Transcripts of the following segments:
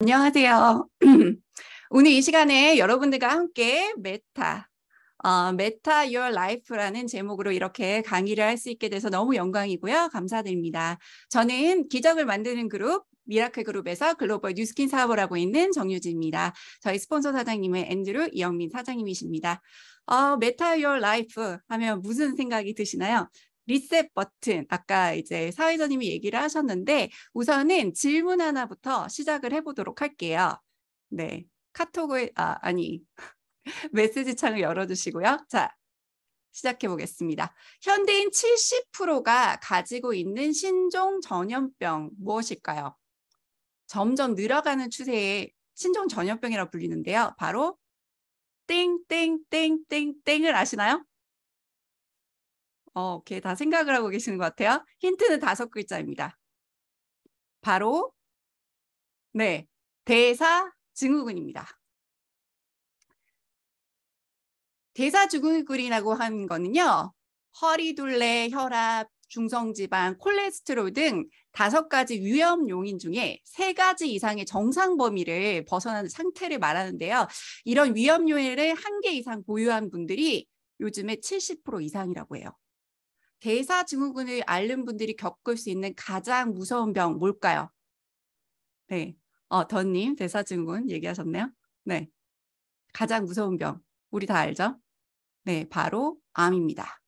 안녕하세요. 오늘 이 시간에 여러분들과 함께 메타, 어, 메타 Your Life라는 제목으로 이렇게 강의를 할 수 있게 돼서 너무 영광이고요. 감사드립니다. 저는 기적을 만드는 그룹 미라클 그룹에서 글로벌 뉴스킨 사업을 하고 있는 정유진입니다 저희 스폰서 사장님은 앤드류 이영민 사장님이십니다. 어, 메타 Your Life 하면 무슨 생각이 드시나요? 리셋 버튼 아까 이제 사회자님이 얘기를 하셨는데 우선은 질문 하나부터 시작을 해보도록 할게요. 네, 카톡을 아 아니 메시지 창을 열어주시고요. 자, 시작해 보겠습니다. 현대인 70%가 가지고 있는 신종 전염병 무엇일까요? 점점 늘어가는 추세에 신종 전염병이라 불리는데요. 바로 땡땡땡땡땡을 아시나요? 어, 오케이. 다 생각을 하고 계시는 것 같아요. 힌트는 다섯 글자입니다. 바로, 네. 대사 증후군입니다. 대사 증후군이라고 하는 거는요. 허리둘레, 혈압, 중성지방, 콜레스테롤 등 다섯 가지 위험 요인 중에 세 가지 이상의 정상 범위를 벗어난 상태를 말하는데요. 이런 위험 요인을 한 개 이상 보유한 분들이 요즘에 70% 이상이라고 해요. 대사증후군을 앓는 분들이 겪을 수 있는 가장 무서운 병 뭘까요? 네. 어, 더님 대사증후군 얘기하셨네요. 네. 가장 무서운 병. 우리 다 알죠? 네, 바로 암입니다.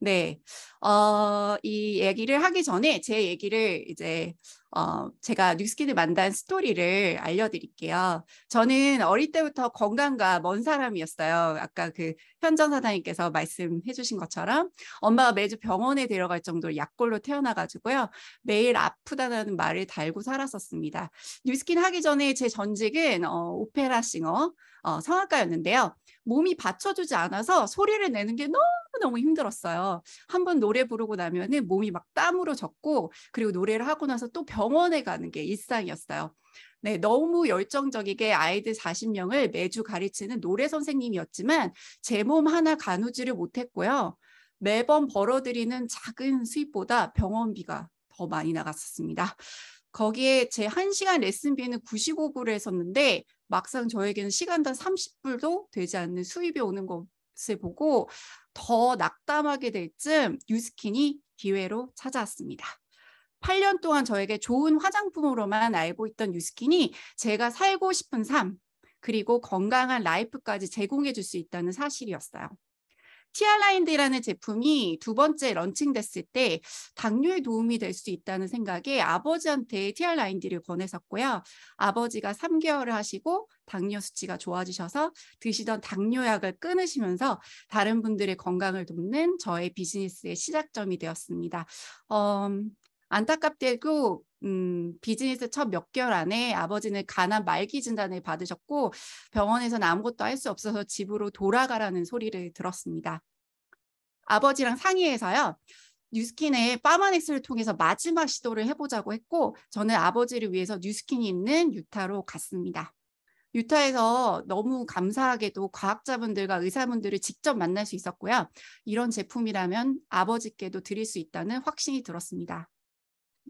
네. 어, 이 얘기를 하기 전에 제 얘기를 이제 어, 제가 뉴스킨을 만난 스토리를 알려드릴게요. 저는 어릴 때부터 건강과 먼 사람이었어요. 아까 그 현전 사장님께서 말씀해주신 것처럼 엄마가 매주 병원에 데려갈 정도로 약골로 태어나가지고요. 매일 아프다는 말을 달고 살았었습니다. 뉴스킨 하기 전에 제 전직은 어, 오페라 싱어, 어, 성악가였는데요. 몸이 받쳐주지 않아서 소리를 내는 게 너무 너무너무 힘들었어요. 한 번 노래 부르고 나면은 몸이 막 땀으로 젖고 그리고 노래를 하고 나서 또 병원에 가는 게 일상이었어요. 네, 너무 열정적이게 아이들 40명을 매주 가르치는 노래 선생님이었지만 제 몸 하나 가누지를 못했고요. 매번 벌어들이는 작은 수입보다 병원비가 더 많이 나갔었습니다. 거기에 제 1시간 레슨비는 95불을 했었는데 막상 저에게는 시간당 30불도 되지 않는 수입이 오는 것을 보고 더 낙담하게 될쯤 유스킨이 기회로 찾아왔습니다. 8년 동안 저에게 좋은 화장품으로만 알고 있던 유스킨이 제가 살고 싶은 삶, 그리고 건강한 라이프까지 제공해 줄 수 있다는 사실이었어요. 티알라인드라는 제품이 두 번째 런칭됐을 때 당뇨에 도움이 될 수 있다는 생각에 아버지한테 티알라인드를 권했었고요. 아버지가 3개월을 하시고 당뇨 수치가 좋아지셔서 드시던 당뇨약을 끊으시면서 다른 분들의 건강을 돕는 저의 비즈니스의 시작점이 되었습니다. 어, 안타깝게도 음, 비즈니스 첫 몇 개월 안에 아버지는 간암 말기 진단을 받으셨고 병원에서는 아무것도 할 수 없어서 집으로 돌아가라는 소리를 들었습니다. 아버지랑 상의해서요. 뉴스킨의 파마넥스를 통해서 마지막 시도를 해보자고 했고 저는 아버지를 위해서 뉴스킨이 있는 유타로 갔습니다. 유타에서 너무 감사하게도 과학자분들과 의사분들을 직접 만날 수 있었고요. 이런 제품이라면 아버지께도 드릴 수 있다는 확신이 들었습니다.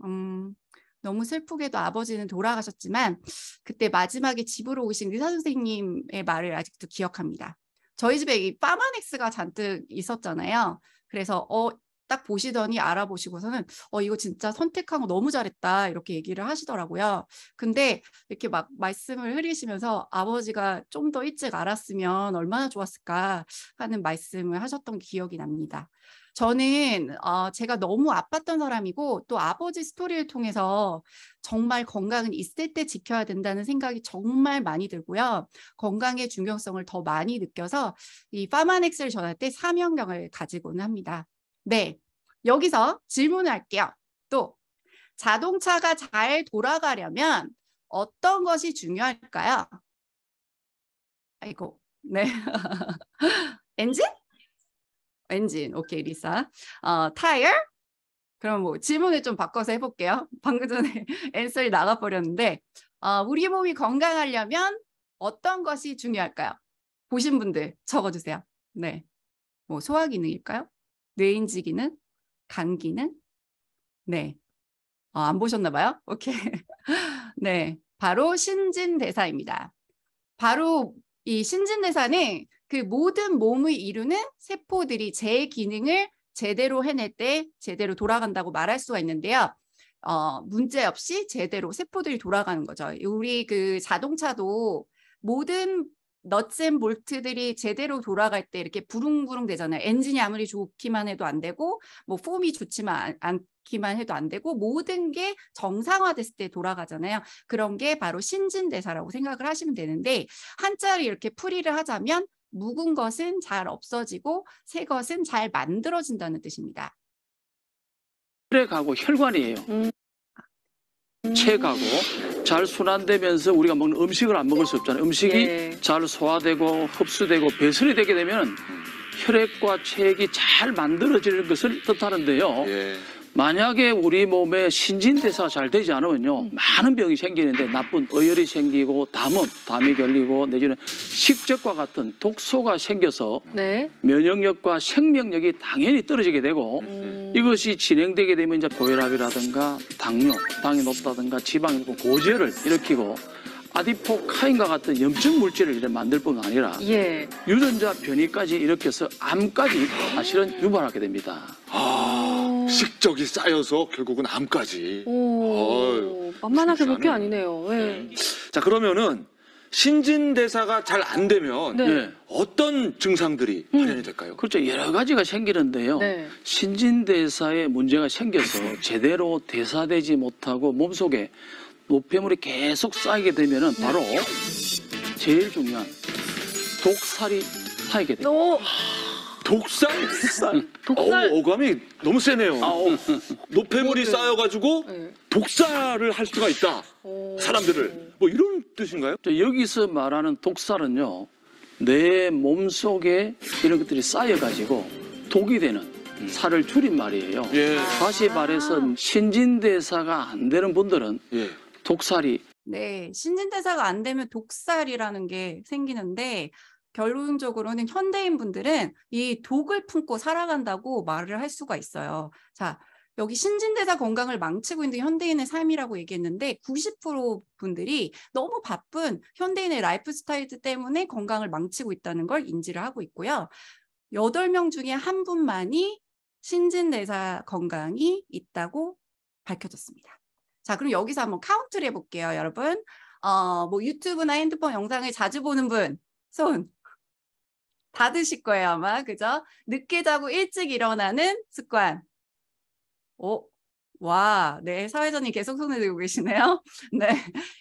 음, 너무 슬프게도 아버지는 돌아가셨지만 그때 마지막에 집으로 오신 의사 선생님의 말을 아직도 기억합니다. 저희 집에 이 파마넥스가 잔뜩 있었잖아요. 그래서 어딱 보시더니 알아보시고서는 어 이거 진짜 선택한 거 너무 잘했다 이렇게 얘기를 하시더라고요. 근데 이렇게 막 말씀을 흐리시면서 아버지가 좀 더 일찍 알았으면 얼마나 좋았을까 하는 말씀을 하셨던 기억이 납니다. 저는 어, 제가 너무 아팠던 사람이고 또 아버지 스토리를 통해서 정말 건강은 있을 때 지켜야 된다는 생각이 정말 많이 들고요. 건강의 중요성을 더 많이 느껴서 이 파마넥스를 전할 때 사명경을 가지고는 합니다. 네, 여기서 질문을 할게요. 또 자동차가 잘 돌아가려면 어떤 것이 중요할까요? 아이고, 네. 엔진? 엔진, 오케이, 리사. 어, 타이어? 그럼 뭐 질문을 좀 바꿔서 해볼게요. 방금 전에 엔서이 나가버렸는데 어, 우리 몸이 건강하려면 어떤 것이 중요할까요? 보신 분들 적어주세요. 네, 뭐 소화 기능일까요? 뇌인지 기는간기는 네. 어, 안 보셨나 봐요? 오케이. 네. 바로 신진대사입니다. 바로 이 신진대사는 그 모든 몸을 이루는 세포들이 제 기능을 제대로 해낼 때 제대로 돌아간다고 말할 수가 있는데요. 어, 문제 없이 제대로 세포들이 돌아가는 거죠. 우리 그 자동차도 모든 넛쨈 볼트들이 제대로 돌아갈 때 이렇게 부릉부릉 되잖아요. 엔진이 아무리 좋기만 해도 안 되고 뭐 폼이 좋지만 않기만 해도 안 되고 모든 게 정상화됐을 때 돌아가잖아요. 그런 게 바로 신진대사라고 생각을 하시면 되는데 한자를 이렇게 풀이를 하자면 묵은 것은 잘 없어지고 새 것은 잘 만들어진다는 뜻입니다. 혈액하고 혈관이에요. 음. 체가고 잘 순환되면서 우리가 먹는 음식을 안 먹을 수 없잖아요. 음식이 예. 잘 소화되고 흡수되고 배설이 되게 되면 혈액과 체액이 잘 만들어지는 것을 뜻하는데요. 예. 만약에 우리 몸에 신진대사가 잘 되지 않으면요 음. 많은 병이 생기는데 나쁜 어혈이 생기고 담은 담이 결리고 내지는 식적과 같은 독소가 생겨서 네. 면역력과 생명력이 당연히 떨어지게 되고 음. 이것이 진행되게 되면 이제 고혈압이라든가 당뇨 당이 높다든가 지방이 높고 고지혈을 일으키고 아디포카인과 같은 염증 물질을 이제 만들 뿐 아니라 예. 유전자 변이까지 일으켜서 암까지 사실은 유발하게 됩니다. 아... 식적이 쌓여서 결국은 암까지. 만만하게 볼 게 아니네요. 예. 네. 자 그러면은 신진 대사가 잘 안 되면 네. 어떤 증상들이 음. 발현이 될까요? 그렇죠. 여러 가지가 생기는데요. 네. 신진대사에 문제가 생겨서 제대로 대사되지 못하고 몸속에 노폐물이 계속 쌓이게 되면은 바로 제일 중요한 독살이 쌓이게 돼요. 오, 독살? 독살. 독살. 어우, 어감이 너무 세네요. 아우, 어. 노폐물이 쌓여가지고 네. 독살을 할 수가 있다. 사람들을. 뭐 이런 뜻인가요? 여기서 말하는 독살은요, 내 몸속에 이런 것들이 쌓여가지고 독이 되는 음. 살을 줄인 말이에요. 예. 다시 아. 말해서 신진대사가 안 되는 분들은 예. 독살이 네, 신진대사가 안 되면 독살이라는 게 생기는데 결론적으로는 현대인 분들은 이 독을 품고 살아간다고 말을 할 수가 있어요. 자, 여기 신진대사 건강을 망치고 있는 현대인의 삶이라고 얘기했는데 90% 분들이 너무 바쁜 현대인의 라이프 스타일 때문에 건강을 망치고 있다는 걸 인지를 하고 있고요. 8명 중에 한 분만이 신진대사 건강이 있다고 밝혀졌습니다. 자, 그럼 여기서 한번 카운트를 해볼게요, 여러분. 어, 뭐 유튜브나 핸드폰 영상을 자주 보는 분, 손. 받으실 거예요, 아마. 그죠? 늦게 자고 일찍 일어나는 습관. 오, 와, 네. 사회자님 계속 손을 들고 계시네요. 네.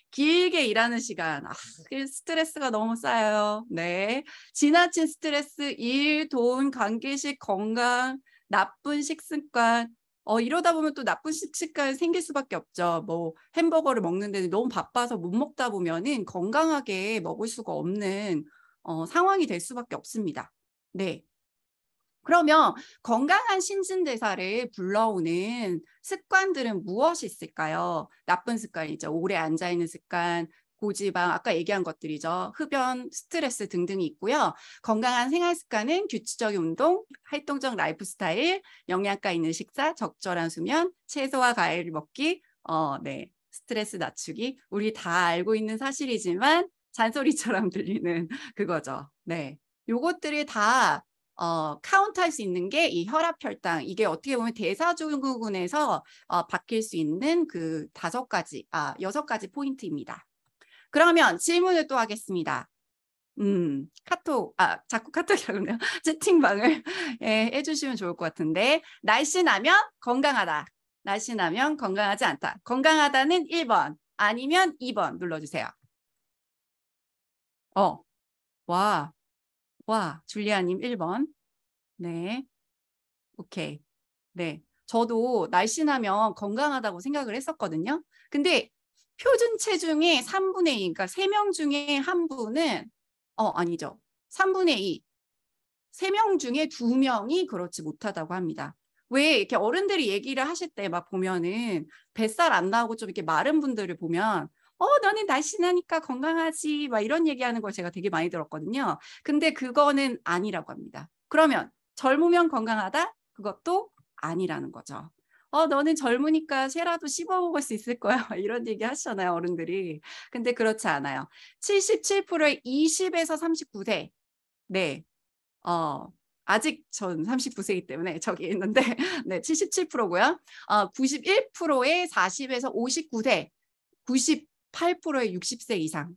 길게 일하는 시간. 아, 그 스트레스가 너무 쌓여요. 네. 지나친 스트레스, 일, 돈, 관계식, 건강, 나쁜 식습관, 어, 이러다 보면 또 나쁜 식습관이 생길 수밖에 없죠. 뭐 햄버거를 먹는데 너무 바빠서 못 먹다 보면은 건강하게 먹을 수가 없는 어, 상황이 될 수밖에 없습니다. 네. 그러면 건강한 신진대사를 불러오는 습관들은 무엇이 있을까요? 나쁜 습관이죠. 오래 앉아있는 습관, 고지방, 아까 얘기한 것들이죠. 흡연, 스트레스 등등이 있고요. 건강한 생활 습관은 규칙적인 운동, 활동적 라이프 스타일, 영양가 있는 식사, 적절한 수면, 채소와 과일을 먹기, 어, 네. 스트레스 낮추기. 우리 다 알고 있는 사실이지만 잔소리처럼 들리는 그거죠. 네. 요것들이 다 어, 카운트할 수 있는 게 이 혈압혈당 이게 어떻게 보면 대사증후군에서 어, 바뀔 수 있는 그 다섯 가지 아 여섯 가지 포인트입니다. 그러면 질문을 또 하겠습니다. 음 카톡 아 자꾸 카톡이라고 그러네요 채팅방을 예, 해주시면 좋을 것 같은데 날씬하면 건강하다 날씬하면 건강하지 않다 건강하다는 1번 아니면 2번 눌러주세요 어, 와, 와, 줄리아님 1번. 네, 오케이. 네, 저도 날씬하면 건강하다고 생각을 했었거든요. 근데 표준 체중의 3분의 2, 그러니까 3명 중에 한 분은, 어, 아니죠. 3분의 2. 3명 중에 2명이 그렇지 못하다고 합니다. 왜 이렇게 어른들이 얘기를 하실 때 막 보면은 뱃살 안 나오고 좀 이렇게 마른 분들을 보면 어, 너는 날씬하니까 건강하지. 막 이런 얘기하는 걸 제가 되게 많이 들었거든요. 근데 그거는 아니라고 합니다. 그러면 젊으면 건강하다? 그것도 아니라는 거죠. 어, 너는 젊으니까 쇠라도 씹어 먹을 수 있을 거야. 이런 얘기 하시잖아요, 어른들이. 근데 그렇지 않아요. 77%의 20에서 39세. 네. 어, 아직 전 39세이기 때문에 저기 있는데, 네, 77%고요. 어, 91%의 40에서 59세. 90 8%의 60세 이상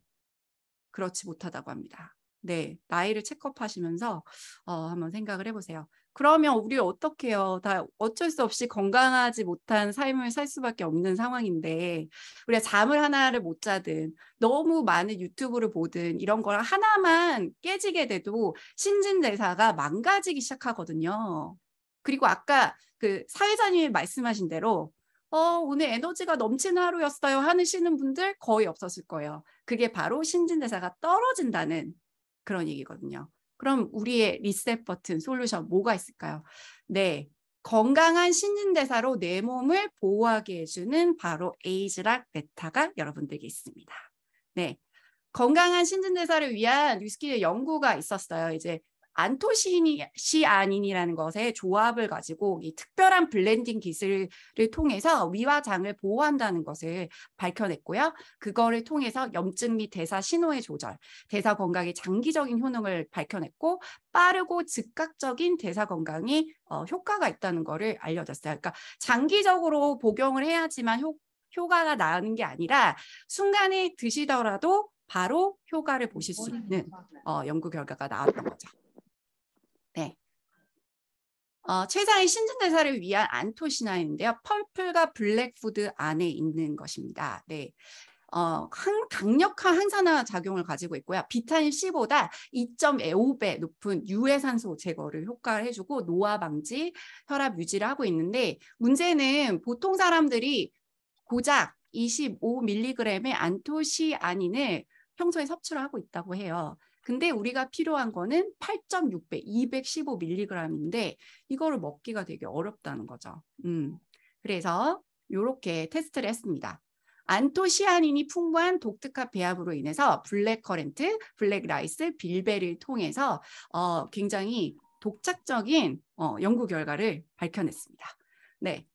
그렇지 못하다고 합니다. 네, 나이를 체크업하시면서 어, 한번 생각을 해보세요. 그러면 우리 어떻게 요다 어쩔 수 없이 건강하지 못한 삶을 살 수밖에 없는 상황인데 우리가 잠을 하나를 못 자든 너무 많은 유튜브를 보든 이런 걸 하나만 깨지게 돼도 신진대사가 망가지기 시작하거든요. 그리고 아까 그 사회자님이 말씀하신 대로 어, 오늘 에너지가 넘치는 하루였어요 하시는 분들 거의 없었을 거예요. 그게 바로 신진대사가 떨어진다는 그런 얘기거든요. 그럼 우리의 리셋 버튼 솔루션 뭐가 있을까요? 네. 건강한 신진대사로 내 몸을 보호하게 해주는 바로 에이즈락 베타가 여러분들에게 있습니다. 네. 건강한 신진대사를 위한 뉴스키의 연구가 있었어요. 이제 안토시니 아닌이라는 것의 조합을 가지고 이 특별한 블렌딩 기술을 통해서 위와 장을 보호한다는 것을 밝혀냈고요. 그거를 통해서 염증 및 대사 신호의 조절, 대사 건강의 장기적인 효능을 밝혀냈고 빠르고 즉각적인 대사 건강이 어, 효과가 있다는 거를 알려졌어요. 그러니까 장기적으로 복용을 해야지만 효, 효과가 나는 게 아니라 순간에 드시더라도 바로 효과를 보실 수 있는 어, 연구 결과가 나왔던 거죠. 어, 최상의 신진대사를 위한 안토시나인데요. 펄플과 블랙푸드 안에 있는 것입니다. 네. 어, 항, 강력한 항산화 작용을 가지고 있고요. 비타민 C보다 2.5배 높은 유해산소 제거를 효과를 해주고 노화 방지, 혈압 유지를 하고 있는데 문제는 보통 사람들이 고작 25mg의 안토시아닌을 평소에 섭취를 하고 있다고 해요. 근데 우리가 필요한 거는 8.6배, 215mg인데 이거를 먹기가 되게 어렵다는 거죠. 음. 그래서 이렇게 테스트를 했습니다. 안토시아닌이 풍부한 독특한 배합으로 인해서 블랙커렌트, 블랙라이스, 빌베를 통해서 어, 굉장히 독창적인 어, 연구 결과를 밝혀냈습니다. 네.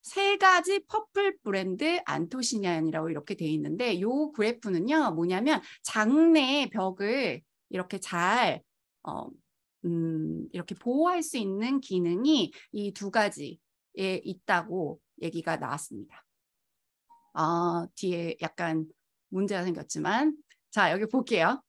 세 가지 퍼플 브랜드 안토시냐이라고 이렇게 돼 있는데 요 그래프는요 뭐냐면 장내 벽을 이렇게 잘 어, 음, 이렇게 보호할 수 있는 기능이 이 두 가지에 있다고 얘기가 나왔습니다. 어, 뒤에 약간 문제가 생겼지만 자 여기 볼게요.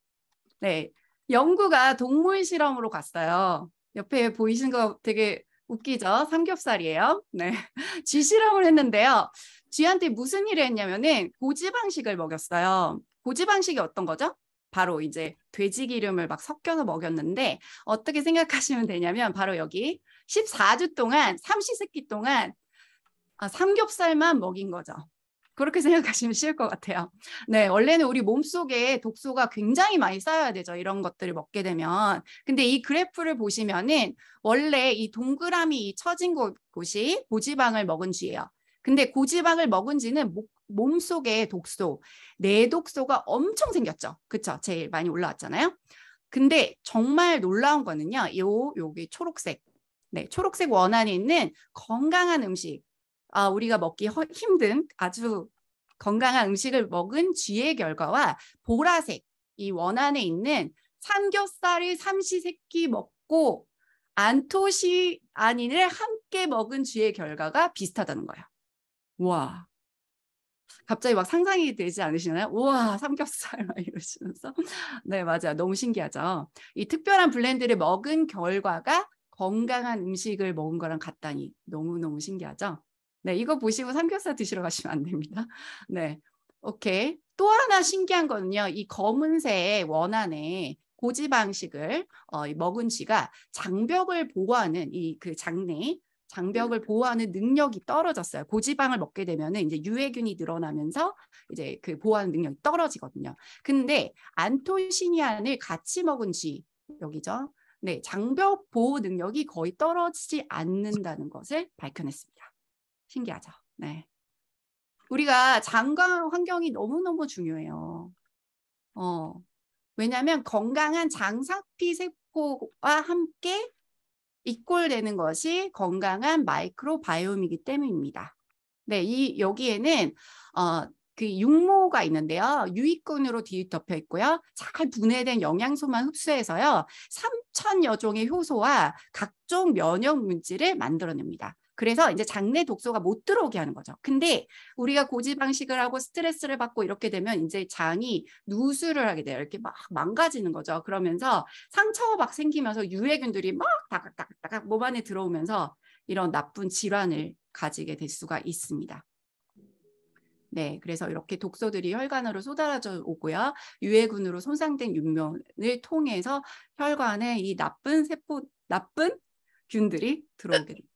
네, 연구가 동물 실험으로 갔어요. 옆에 보이신 거 되게 웃기죠? 삼겹살이에요. 네, 쥐 실험을 했는데요. 쥐한테 무슨 일을 했냐면은 고지방식을 먹였어요. 고지방식이 어떤 거죠? 바로 이제 돼지 기름을 막 섞여서 먹였는데 어떻게 생각하시면 되냐면 바로 여기 14주 동안 삼시세끼 동안 아, 삼겹살만 먹인 거죠. 그렇게 생각하시면 쉬울 것 같아요. 네, 원래는 우리 몸속에 독소가 굉장히 많이 쌓여야 되죠. 이런 것들을 먹게 되면. 근데 이 그래프를 보시면은 원래 이 동그라미 이 처진 곳이 고지방을 먹은 쥐예요. 근데 고지방을 먹은 쥐는 목, 몸속에 독소, 내 독소가 엄청 생겼죠. 그쵸? 제일 많이 올라왔잖아요. 근데 정말 놀라운 거는요. 요 여기 초록색. 네, 초록색 원 안에 있는 건강한 음식. 아, 우리가 먹기 허, 힘든 아주 건강한 음식을 먹은 쥐의 결과와 보라색 이 원 안에 있는 삼겹살을 삼시세끼 먹고 안토시 아닌을 함께 먹은 쥐의 결과가 비슷하다는 거예요. 와, 갑자기 막 상상이 되지 않으시나요? 우와 삼겹살 막 이러시면서 네 맞아요 너무 신기하죠. 이 특별한 블렌드를 먹은 결과가 건강한 음식을 먹은 거랑 같다니 너무너무 신기하죠? 네, 이거 보시고 삼겹살 드시러 가시면 안 됩니다. 네, 오케이. 또 하나 신기한 거는요, 이 검은색 원안에 고지방식을 어, 이 먹은 쥐가 장벽을 보호하는 이 그 장내 장벽을 음. 보호하는 능력이 떨어졌어요. 고지방을 먹게 되면은 이제 유해균이 늘어나면서 이제 그 보호하는 능력이 떨어지거든요. 근데 안토시니안을 같이 먹은 쥐 여기죠. 네, 장벽 보호 능력이 거의 떨어지지 않는다는 것을 밝혀냈습니다. 신기하죠? 네. 우리가 장관 환경이 너무너무 중요해요. 어. 왜냐하면 건강한 장상피 세포와 함께 이꼴되는 것이 건강한 마이크로바이옴이기 때문입니다. 네, 이 여기에는 어, 그 육모가 있는데요. 유익근으로 뒤덮여 있고요. 잘 분해된 영양소만 흡수해서요. 3천여 종의 효소와 각종 면역 물질을 만들어냅니다. 그래서 이제 장내 독소가 못 들어오게 하는 거죠. 근데 우리가 고지방식을 하고 스트레스를 받고 이렇게 되면 이제 장이 누수를 하게 돼요. 이렇게 막 망가지는 거죠. 그러면서 상처가 막 생기면서 유해균들이 막 다각다각다각 몸 안에 들어오면서 이런 나쁜 질환을 가지게 될 수가 있습니다. 네, 그래서 이렇게 독소들이 혈관으로 쏟아져 오고요. 유해균으로 손상된 육면을 통해서 혈관에 이 나쁜 세포, 나쁜 균들이 들어오게 됩니다.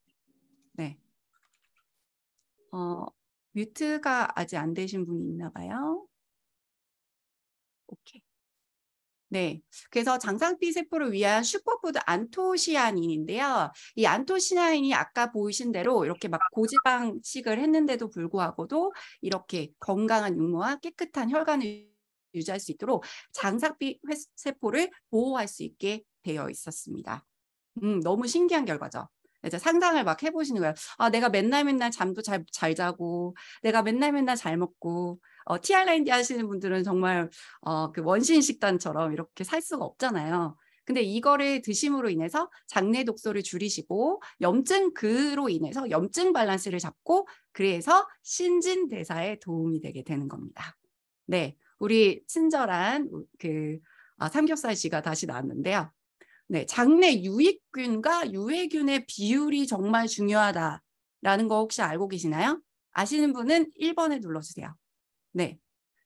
어, 뮤트가 아직 안 되신 분이 있나 봐요. 네. 그래서 장상피 세포를 위한 슈퍼푸드 안토시아닌인데요. 이 안토시아닌이 아까 보이신 대로 이렇게 막 고지방식을 했는데도 불구하고도 이렇게 건강한 육모와 깨끗한 혈관을 유지할 수 있도록 장상피 세포를 보호할 수 있게 되어 있었습니다. 음, 너무 신기한 결과죠. 이제 상상을 막 해보시는 거예요. 아, 내가 맨날 맨날 잠도 잘, 잘 자고, 내가 맨날 맨날 잘 먹고, 어, TR라인디 하시는 분들은 정말, 어, 그 원신 식단처럼 이렇게 살 수가 없잖아요. 근데 이거를 드심으로 인해서 장내 독소를 줄이시고 염증 그로 인해서 염증 밸런스를 잡고 그래서 신진 대사에 도움이 되게 되는 겁니다. 네, 우리 친절한 그 아, 삼겹살 씨가 다시 나왔는데요. 네, 장내 유익균과 유해균의 비율이 정말 중요하다라는 거 혹시 알고 계시나요? 아시는 분은 1번에 눌러주세요. 네.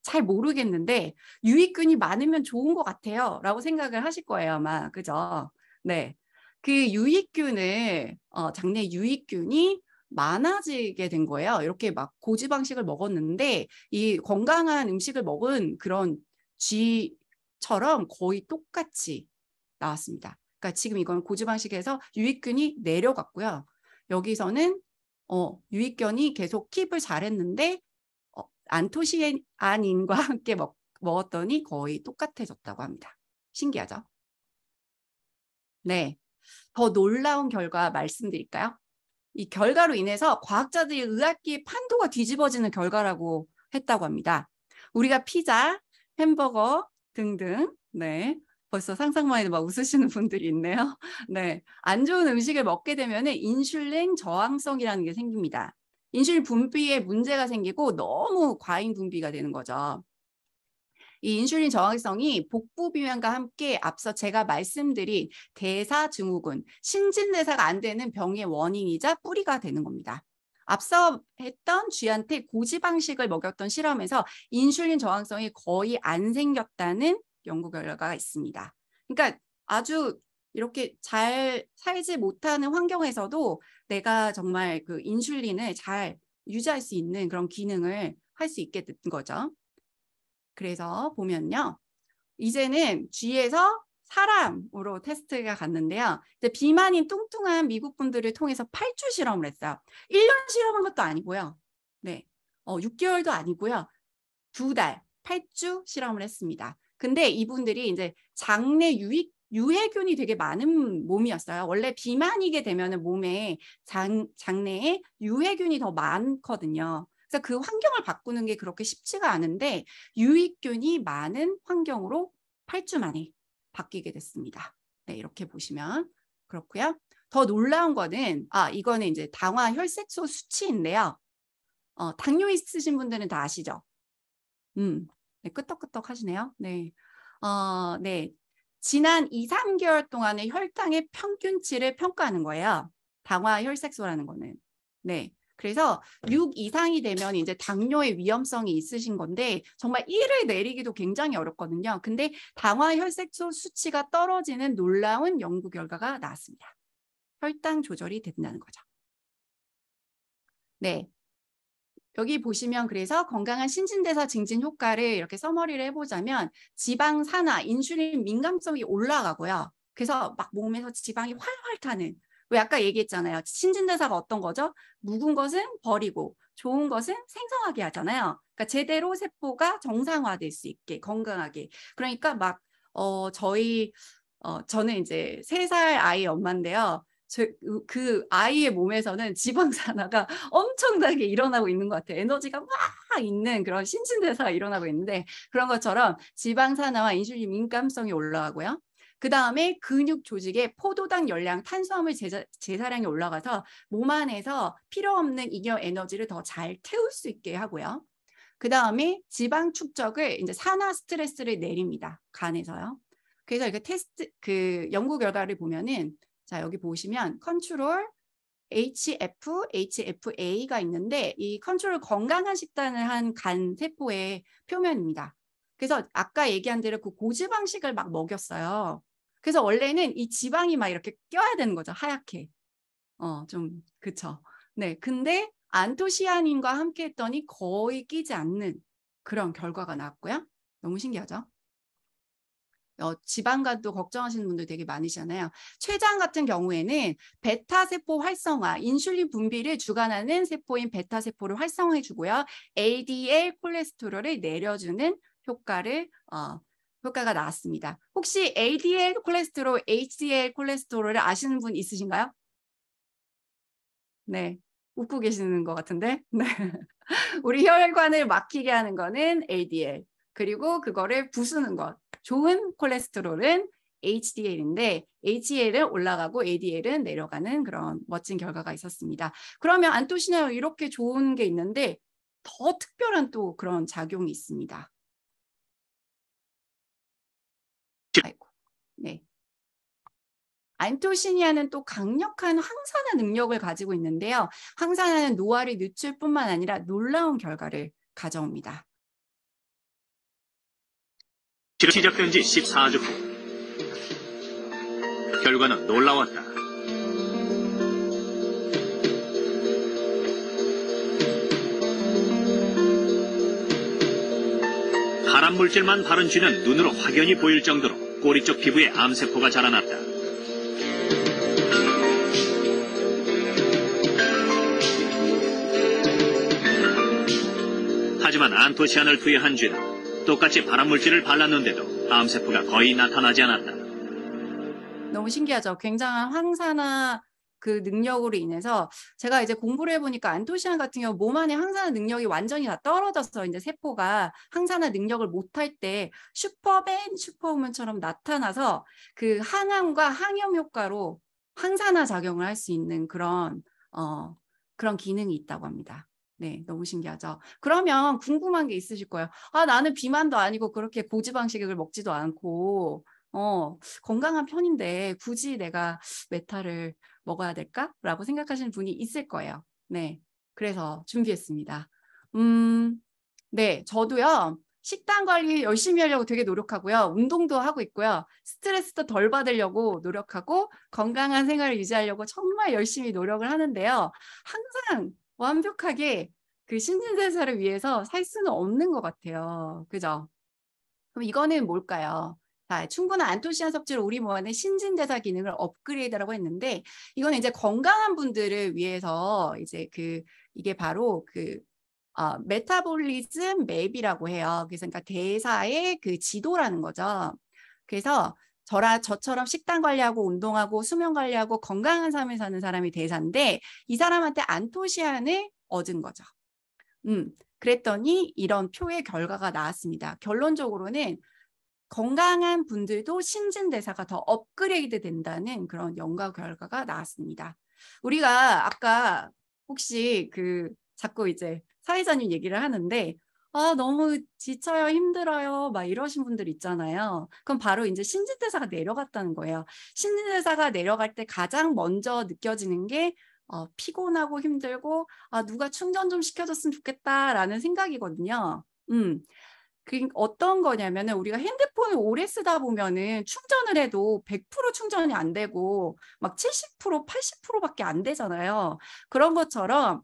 잘 모르겠는데 유익균이 많으면 좋은 것 같아요. 라고 생각을 하실 거예요. 아마. 그죠? 네. 그 유익균을, 어, 장내 유익균이 많아지게 된 거예요. 이렇게 막 고지방식을 먹었는데 이 건강한 음식을 먹은 그런 쥐처럼 거의 똑같이 나왔습니다. 그러니까 지금 이건 고지 방식에서 유익균이 내려갔고요. 여기서는 어, 유익균이 계속 킵을 잘했는데 어, 안토시아닌과 함께 먹, 먹었더니 거의 똑같아졌다고 합니다. 신기하죠? 네. 더 놀라운 결과 말씀드릴까요? 이 결과로 인해서 과학자들이 의학기의 판도가 뒤집어지는 결과라고 했다고 합니다. 우리가 피자, 햄버거 등등 네, 벌써 상상만 해도 막 웃으시는 분들이 있네요. 네. 안 좋은 음식을 먹게 되면 인슐린 저항성이라는 게 생깁니다. 인슐린 분비에 문제가 생기고 너무 과잉 분비가 되는 거죠. 이 인슐린 저항성이 복부 비만과 함께 앞서 제가 말씀드린 대사증후군, 신진대사가 안 되는 병의 원인이자 뿌리가 되는 겁니다. 앞서 했던 쥐한테 고지방식을 먹였던 실험에서 인슐린 저항성이 거의 안 생겼다는 연구 결과가 있습니다. 그러니까 아주 이렇게 잘 살지 못하는 환경에서도 내가 정말 그 인슐린을 잘 유지할 수 있는 그런 기능을 할 수 있게 된 거죠. 그래서 보면요. 이제는 쥐에서 사람으로 테스트가 갔는데요. 이제 비만인 뚱뚱한 미국 분들을 통해서 8주 실험을 했어요. 1년 실험한 것도 아니고요. 네. 어, 6개월도 아니고요. 두 달, 8주 실험을 했습니다. 근데 이분들이 이제 장내 유익 유해균이 되게 많은 몸이었어요. 원래 비만이게 되면은 몸에 장, 장내에 유해균이 더 많거든요. 그래서 그 환경을 바꾸는 게 그렇게 쉽지가 않은데 유익균이 많은 환경으로 8주 만에 바뀌게 됐습니다. 네, 이렇게 보시면 그렇고요. 더 놀라운 거는 아, 이거는 이제 당화 혈색소 수치인데요. 어, 당뇨 있으신 분들은 다 아시죠? 음, 네, 끄떡끄떡 하시네요. 네. 어, 네. 지난 2, 3개월 동안의 혈당의 평균치를 평가하는 거예요. 당화 혈색소라는 거는. 네. 그래서 6 이상이 되면 이제 당뇨의 위험성이 있으신 건데 정말 1을 내리기도 굉장히 어렵거든요. 근데 당화 혈색소 수치가 떨어지는 놀라운 연구 결과가 나왔습니다. 혈당 조절이 된다는 거죠. 네. 여기 보시면 그래서 건강한 신진대사 증진 효과를 이렇게 서머리를 해보자면 지방 산화, 인슐린 민감성이 올라가고요. 그래서 막 몸에서 지방이 활활 타는 왜 뭐 아까 얘기했잖아요. 신진대사가 어떤 거죠? 묵은 것은 버리고 좋은 것은 생성하게 하잖아요. 그러니까 제대로 세포가 정상화될 수 있게 건강하게. 그러니까 막 어 저희 어 저는 이제 세 살 아이 엄마인데요. 저, 그 아이의 몸에서는 지방산화가 엄청나게 일어나고 있는 것 같아요. 에너지가 막 있는 그런 신진대사가 일어나고 있는데 그런 것처럼 지방산화와 인슐린 민감성이 올라가고요. 그 다음에 근육 조직에 포도당 열량 탄수화물 제사 제사량이 올라가서 몸 안에서 필요 없는 이겨 에너지를 더 잘 태울 수 있게 하고요. 그 다음에 지방 축적을 이제 산화 스트레스를 내립니다. 간에서요. 그래서 이거 테스트 그 연구 결과를 보면은 자, 여기 보시면 컨트롤 HF, HFA가 있는데 이 컨트롤 건강한 식단을 한 간 세포의 표면입니다. 그래서 아까 얘기한 대로 그 고지방식을 막 먹였어요. 그래서 원래는 이 지방이 막 이렇게 껴야 되는 거죠. 하얗게. 어, 좀 그쵸. 네. 근데 안토시아닌과 함께 했더니 거의 끼지 않는 그런 결과가 나왔고요. 너무 신기하죠? 어, 지방간도 걱정하시는 분들 되게 많으잖아요. 시 췌장 같은 경우에는 베타 세포 활성화, 인슐린 분비를 주관하는 세포인 베타 세포를 활성화해 주고요. ADL 콜레스테롤을 내려주는 효과를 어, 효과가 나왔습니다. 혹시 ADL 콜레스테롤, HDL 콜레스테롤을 아시는 분 있으신가요? 네. 웃고 계시는 것 같은데. 네. 우리 혈관을 막히게 하는 거는 ADL. 그리고 그거를 부수는 것. 좋은 콜레스테롤은 HDL인데 HDL은 올라가고 ADL은 내려가는 그런 멋진 결과가 있었습니다. 그러면 안토시나요 이렇게 좋은 게 있는데 더 특별한 또 그런 작용이 있습니다. 아이고, 네. 안토시니아는 또 강력한 항산화 능력을 가지고 있는데요. 항산화는 노화를 늦출 뿐만 아니라 놀라운 결과를 가져옵니다. 시작된 지 14주 후 결과는 놀라웠다. 파란 물질만 바른 쥐는 눈으로 확연히 보일 정도로 꼬리 쪽 피부에 암세포가 자라났다. 하지만 안토시안을 투여한 쥐는 똑같이 발암물질을 발랐는데도 암세포가 거의 나타나지 않았다. 너무 신기하죠. 굉장한 황사나 그 능력으로 인해서 제가 이제 공부를 해보니까 안토시안 같은 경우 몸 안에 항산화 능력이 완전히 다 떨어져서 이제 세포가 항산화 능력을 못할 때 슈퍼맨 슈퍼우먼처럼 나타나서 그 항암과 항염 효과로 항산화 작용을 할 수 있는 그런 어 그런 기능이 있다고 합니다. 네, 너무 신기하죠. 그러면 궁금한 게 있으실 거예요. 아, 나는 비만도 아니고 그렇게 고지방 식을 먹지도 않고 어, 건강한 편인데 굳이 내가 메탈을 먹어야 될까라고 생각하시는 분이 있을 거예요. 네. 그래서 준비했습니다. 음. 네, 저도요. 식단 관리 열심히 하려고 되게 노력하고요. 운동도 하고 있고요. 스트레스도 덜 받으려고 노력하고 건강한 생활을 유지하려고 정말 열심히 노력을 하는데요. 항상 완벽하게 그 신진대사를 위해서 살 수는 없는 것 같아요. 그죠? 그럼 이거는 뭘까요? 자, 충분한 안토시안 섭취를 우리 몸안의 신진대사 기능을 업그레이드라고 했는데 이건 이제 건강한 분들을 위해서 이제 그 이게 바로 그 어, 메타볼리즘 맵이라고 해요. 그래서 그러니까 대사의 그 지도라는 거죠. 그래서 저라 저처럼 식단 관리하고 운동하고 수면 관리하고 건강한 삶을 사는 사람이 대사인데 이 사람한테 안토시안을 얻은 거죠. 음, 그랬더니 이런 표의 결과가 나왔습니다. 결론적으로는 건강한 분들도 신진대사가 더 업그레이드 된다는 그런 연구 결과가 나왔습니다. 우리가 아까 혹시 그 자꾸 이제 사회자님 얘기를 하는데 아, 너무 지쳐요, 힘들어요, 막 이러신 분들 있잖아요. 그럼 바로 이제 신진대사가 내려갔다는 거예요. 신진대사가 내려갈 때 가장 먼저 느껴지는 게 어, 피곤하고 힘들고, 아, 누가 충전 좀 시켜줬으면 좋겠다라는 생각이거든요. 음. 그 어떤 거냐면은 우리가 핸드폰을 오래 쓰다 보면은 충전을 해도 100% 충전이 안 되고 막 70%, 80%밖에 안 되잖아요. 그런 것처럼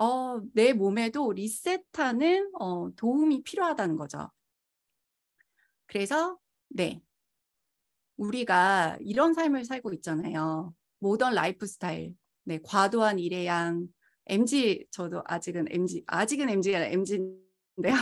어, 내 몸에도 리셋하는 어, 도움이 필요하다는 거죠. 그래서 네, 우리가 이런 삶을 살고 있잖아요. 모던 라이프 스타일, 네, 과도한 일의 양, MG, 저도 아직은 MG, 아직은 MG가 아니라 MG인데요.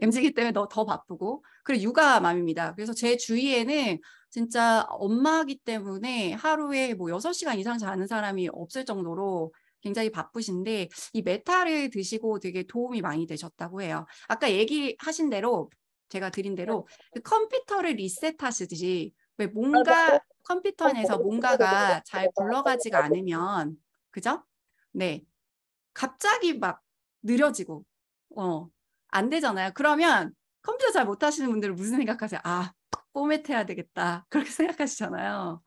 MG이기 때문에 더, 더 바쁘고, 그리고 육아맘입니다. 그래서 제 주위에는 진짜 엄마기 때문에 하루에 뭐 여섯 시간 이상 자는 사람이 없을 정도로 굉장히 바쁘신데 이 메타를 드시고 되게 도움이 많이 되셨다고 해요. 아까 얘기하신 대로 제가 드린 대로 네. 그 컴퓨터를 리셋하시듯이 왜 뭔가 컴퓨터 안에서 뭔가가 잘 굴러가지가 않으면 그죠? 네. 갑자기 막 느려지고 어, 안 되잖아요. 그러면 컴퓨터 잘 못하시는 분들은 무슨 생각하세요? 아, 포맷해야 되겠다. 그렇게 생각하시잖아요.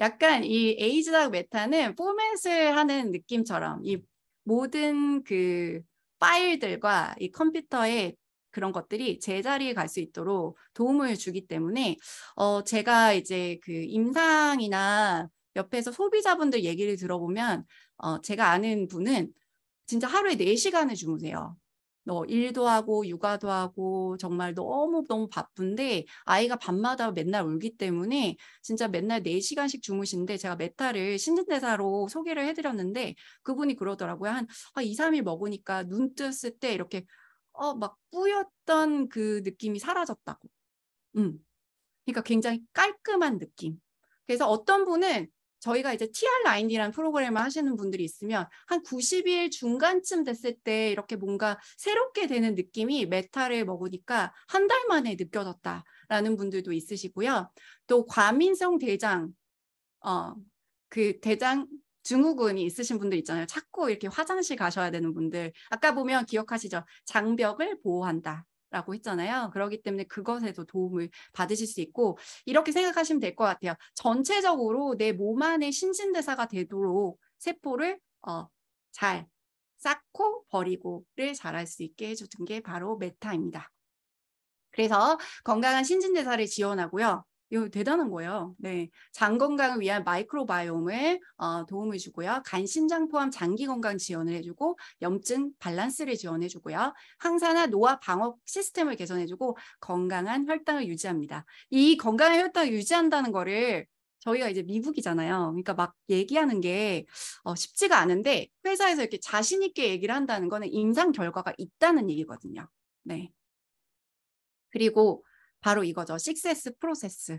약간 이에이즈락 메타는 포맷을 하는 느낌처럼 이 모든 그 파일들과 이 컴퓨터의 그런 것들이 제자리에 갈 수 있도록 도움을 주기 때문에 어 제가 이제 그 임상이나 옆에서 소비자분들 얘기를 들어보면 어 제가 아는 분은 진짜 하루에 네시간을 주무세요. 어, 일도 하고 육아도 하고 정말 너무 너무 바쁜데 아이가 밤마다 맨날 울기 때문에 진짜 맨날 네시간씩 주무신데 제가 메타를 신진대사로 소개를 해드렸는데 그분이 그러더라고요. 한, 한 2, 3일 먹으니까 눈뜨었을때 이렇게 어, 막 뿌였던 그 느낌이 사라졌다고. 음. 그러니까 굉장히 깔끔한 느낌. 그래서 어떤 분은 저희가 이제 TR9D라는 프로그램을 하시는 분들이 있으면 한 90일 중간쯤 됐을 때 이렇게 뭔가 새롭게 되는 느낌이 메타를 먹으니까 한 달 만에 느껴졌다라는 분들도 있으시고요. 또 과민성 대장, 어, 그 대장 증후군이 있으신 분들 있잖아요. 자꾸 이렇게 화장실 가셔야 되는 분들. 아까 보면 기억하시죠? 장벽을 보호한다. 라고 했잖아요. 그렇기 때문에 그것에도 도움을 받으실 수 있고 이렇게 생각하시면 될 것 같아요. 전체적으로 내 몸 안에 신진대사가 되도록 세포를 어, 잘 쌓고 버리고를 잘할 수 있게 해주는 게 바로 메타입니다. 그래서 건강한 신진대사를 지원하고요. 이거 대단한 거예요. 네. 장 건강을 위한 마이크로바이옴을 어, 도움을 주고요. 간, 신장 포함 장기 건강 지원을 해주고 염증 밸런스를 지원해주고요. 항산화 노화 방어 시스템을 개선해주고 건강한 혈당을 유지합니다. 이 건강한 혈당을 유지한다는 거를 저희가 이제 미국이잖아요. 그러니까 막 얘기하는 게 어, 쉽지가 않은데 회사에서 이렇게 자신 있게 얘기를 한다는 거는 임상 결과가 있다는 얘기거든요. 네. 그리고 바로 이거죠. 6S 프로세스.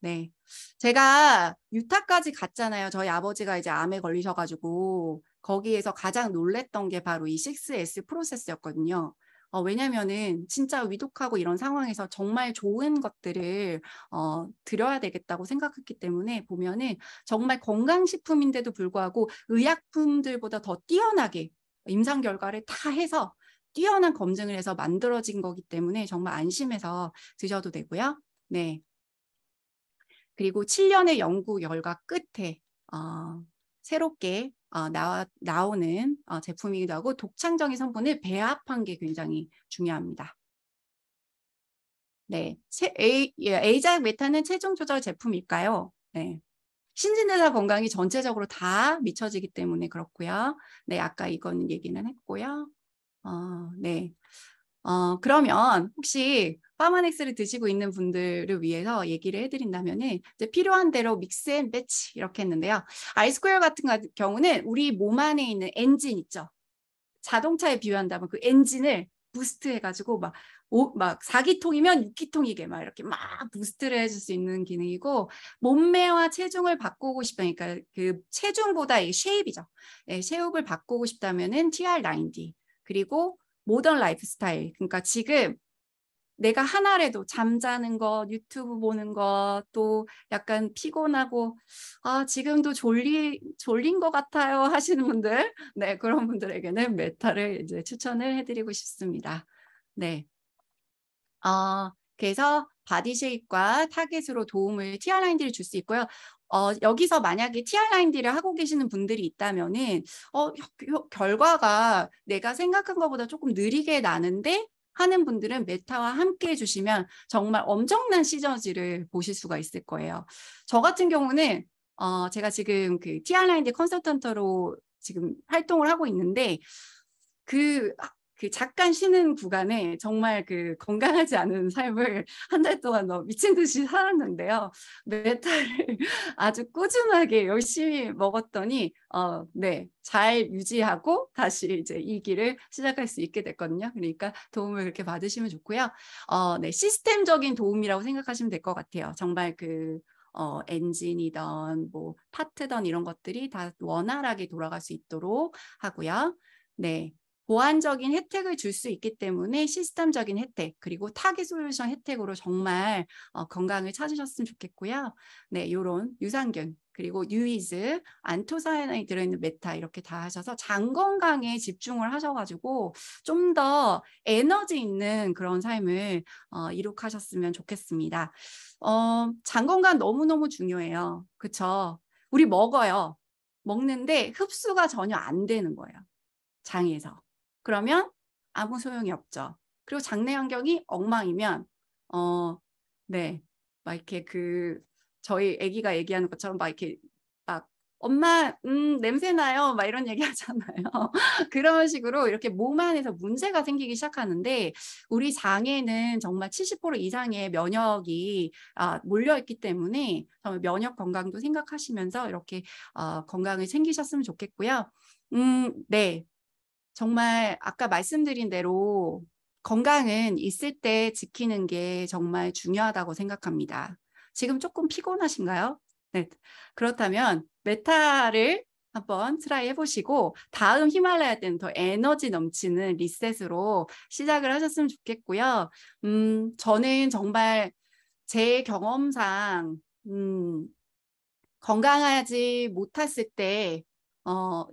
네. 제가 유타까지 갔잖아요. 저희 아버지가 이제 암에 걸리셔가지고 거기에서 가장 놀랬던 게 바로 이 6S 프로세스였거든요. 어, 왜냐면은 진짜 위독하고 이런 상황에서 정말 좋은 것들을 어, 드려야 되겠다고 생각했기 때문에 보면은 정말 건강식품인데도 불구하고 의약품들보다 더 뛰어나게 임상 결과를 다 해서 뛰어난 검증을 해서 만들어진 거기 때문에 정말 안심해서 드셔도 되고요. 네. 그리고 7년의 연구 결과 끝에 어, 새롭게 어, 나와, 나오는 어, 제품이기도 하고 독창적인 성분을 배합한 게 굉장히 중요합니다. 네, 예, 에이자작 메타는 체중 조절 제품일까요? 네. 신진대사 건강이 전체적으로 다 미쳐지기 때문에 그렇고요. 네, 아까 이건 얘기는 했고요. 어, 네. 어, 그러면 혹시 파마넥스를 드시고 있는 분들을 위해서 얘기를 해드린다면 이제 필요한 대로 믹스 앤 배치 이렇게 했는데요. 아이스퀘어 같은 경우는 우리 몸 안에 있는 엔진 있죠. 자동차에 비유한다면 그 엔진을 부스트 해가지고 막, 오, 막 4기통이면 6기통이게 막 이렇게 막 부스트를 해줄 수 있는 기능이고 몸매와 체중을 바꾸고 싶다니까 그러니까 그 체중보다 이 쉐입이죠. 예, 쉐입을 바꾸고 싶다면은 TR9D 그리고 모던 라이프 스타일. 그러니까 지금 내가 하나라도 잠자는 것, 유튜브 보는 것, 또 약간 피곤하고, 아, 지금도 졸리, 졸린 것 같아요 하시는 분들, 네, 그런 분들에게는 메타를 이제 추천을 해드리고 싶습니다. 네. 어, 그래서 바디 쉐입과 타겟으로 도움을, 티아라인들이줄 수 있고요. 어, 여기서 만약에 TR9D를 하고 계시는 분들이 있다면은 어, 결과가 내가 생각한 것보다 조금 느리게 나는데 하는 분들은 메타와 함께 해주시면 정말 엄청난 시저지를 보실 수가 있을 거예요. 저 같은 경우는 어, 제가 지금 그 TR9D 컨설턴트로 지금 활동을 하고 있는데 그그 잠깐 쉬는 구간에 정말 그 건강하지 않은 삶을 한 달 동안 너무 미친 듯이 살았는데요. 메탈을 아주 꾸준하게 열심히 먹었더니 어, 네. 잘 유지하고 다시 이제 이 길을 시작할 수 있게 됐거든요. 그러니까 도움을 그렇게 받으시면 좋고요. 어, 네. 시스템적인 도움이라고 생각하시면 될 것 같아요. 정말 그 어, 엔진이던 뭐 파트던 이런 것들이 다 원활하게 돌아갈 수 있도록 하고요. 네. 보완적인 혜택을 줄 수 있기 때문에 시스템적인 혜택 그리고 타겟 솔루션 혜택으로 정말 어, 건강을 찾으셨으면 좋겠고요. 네, 요런 유산균 그리고 뉴이즈, 안토사야나이 들어있는 메타 이렇게 다 하셔서 장 건강에 집중을 하셔가지고 좀 더 에너지 있는 그런 삶을 어, 이룩하셨으면 좋겠습니다. 어, 장 건강 너무너무 중요해요. 그쵸? 우리 먹어요. 먹는데 흡수가 전혀 안 되는 거예요. 장에서. 그러면 아무 소용이 없죠. 그리고 장래 환경이 엉망이면 어, 네. 막 이렇게 그 저희 아기가 얘기하는 것처럼 막 이렇게 막 엄마 음 냄새 나요 막 이런 얘기 하잖아요 그런 식으로 이렇게 몸 안에서 문제가 생기기 시작하는데 우리 장에는 정말 70% 이상의 면역이 아, 몰려 있기 때문에 정말 면역 건강도 생각하시면서 이렇게 어, 건강을 챙기셨으면 좋겠고요 음네 정말 아까 말씀드린 대로 건강은 있을 때 지키는 게 정말 중요하다고 생각합니다. 지금 조금 피곤하신가요? 네. 그렇다면 메타를 한번 트라이 해보시고 다음 히말라야 때는 더 에너지 넘치는 리셋으로 시작을 하셨으면 좋겠고요. 음, 저는 정말 제 경험상 음, 건강하지 못했을 때 어,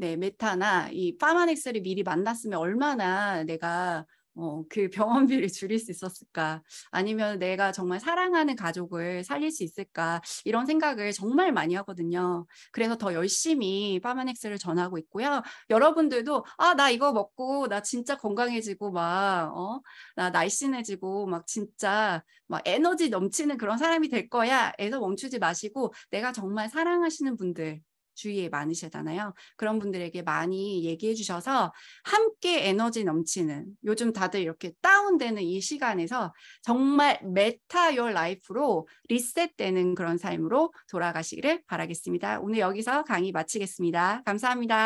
네, 메타나 이 파마넥스를 미리 만났으면 얼마나 내가 어, 그 병원비를 줄일 수 있었을까? 아니면 내가 정말 사랑하는 가족을 살릴 수 있을까? 이런 생각을 정말 많이 하거든요. 그래서 더 열심히 파마넥스를 전하고 있고요. 여러분들도, 아, 나 이거 먹고, 나 진짜 건강해지고, 막, 어, 나 날씬해지고, 막 진짜, 막 에너지 넘치는 그런 사람이 될 거야. 에서 멈추지 마시고, 내가 정말 사랑하시는 분들, 주위에 많으시잖아요. 그런 분들에게 많이 얘기해 주셔서 함께 에너지 넘치는 요즘 다들 이렇게 다운되는 이 시간에서 정말 메타 요 라이프로 리셋되는 그런 삶으로 돌아가시기를 바라겠습니다. 오늘 여기서 강의 마치겠습니다. 감사합니다.